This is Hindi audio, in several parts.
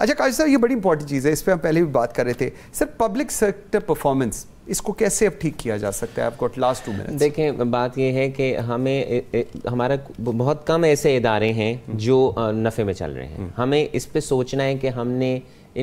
अच्छा काजी सर ये बड़ी इंपॉर्टेंट चीज़ है इस पर हम पहले भी बात कर रहे थे सर पब्लिक सेक्टर परफॉर्मेंस इसको कैसे अब ठीक किया जा सकता है आपको लास्ट टू मिनट देखें बात यह है कि हमें हमारा बहुत कम ऐसे इदारे हैं हम्म। जो नफ़े में चल रहे हैं हम्म। हमें इस पर सोचना है कि हमने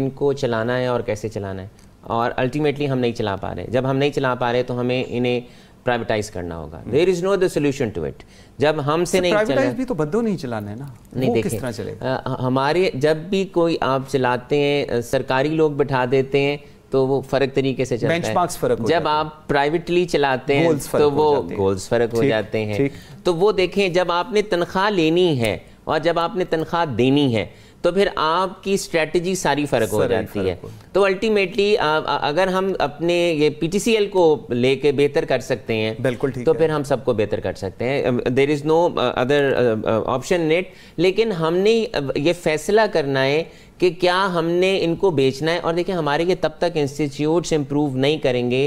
इनको चलाना है और कैसे चलाना है और अल्टीमेटली हम नहीं चला पा रहे जब हम नहीं चला पा रहे तो हमें इन्हें प्राइवेटाइज करना होगा there is no the solution to it जब हमसे नहीं चला भी तो बदो नहीं चलाना है ना नहीं देखिए हमारे जब भी कोई आप चलाते हैं सरकारी लोग बैठा देते हैं तो वो फर्क तरीके से चलता है फर्क जब आप प्राइवेटली चलाते हैं तो वो गोल्स फर्क हो जाते हैं तो वो देखें जब आपने तनख्वाह लेनी है और जब आपने तनख्वाह देनी है तो फिर आपकी स्ट्रेटजी सारी फ़र्क हो जाती है तो अल्टीमेटली अगर हम अपने ये पीटीसीएल को लेके बेहतर कर सकते हैं बिल्कुल ठीक तो फिर हम सबको बेहतर कर सकते हैं there is no other option नेट लेकिन हमने ये फैसला करना है कि क्या हमने इनको बेचना है और देखिए हमारे ये तब तक इंस्टीट्यूट इंप्रूव नहीं करेंगे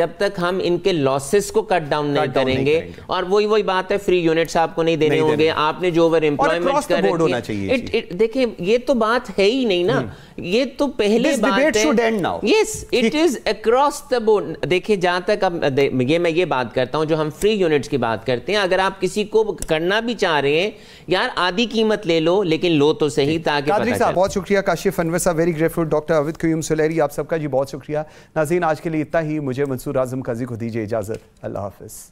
जब तक हम इनके लॉसेस को कट डाउन नहीं, नहीं करेंगे और वही वही बात है फ्री यूनिट्स आपको नहीं देने होंगे आपने जो ओवर एम्प्लॉयमेंट कर देखिए ये तो बात है ही नहीं ना हम्म। ये तो पहले बात है yes it is across the board देखिए जहां तक अब ये मैं ये बात करता हूं जो हम फ्री यूनिट्स की बात करते हैं अगर आप किसी को करना भी चाह रहे हैं यार आधी कीमत ले लो लेकिन लो तो सही ताकि बहुत शुक्रिया काशिफ अनवर साहब very grateful doctor Abid Qayyum Suleri आप सबका जी बहुत शुक्रिया नाजीन आज के लिए इतना ही मुझे मंसूर आजम काजी को दीजिए इजाज़त अल्लाह हाफिज़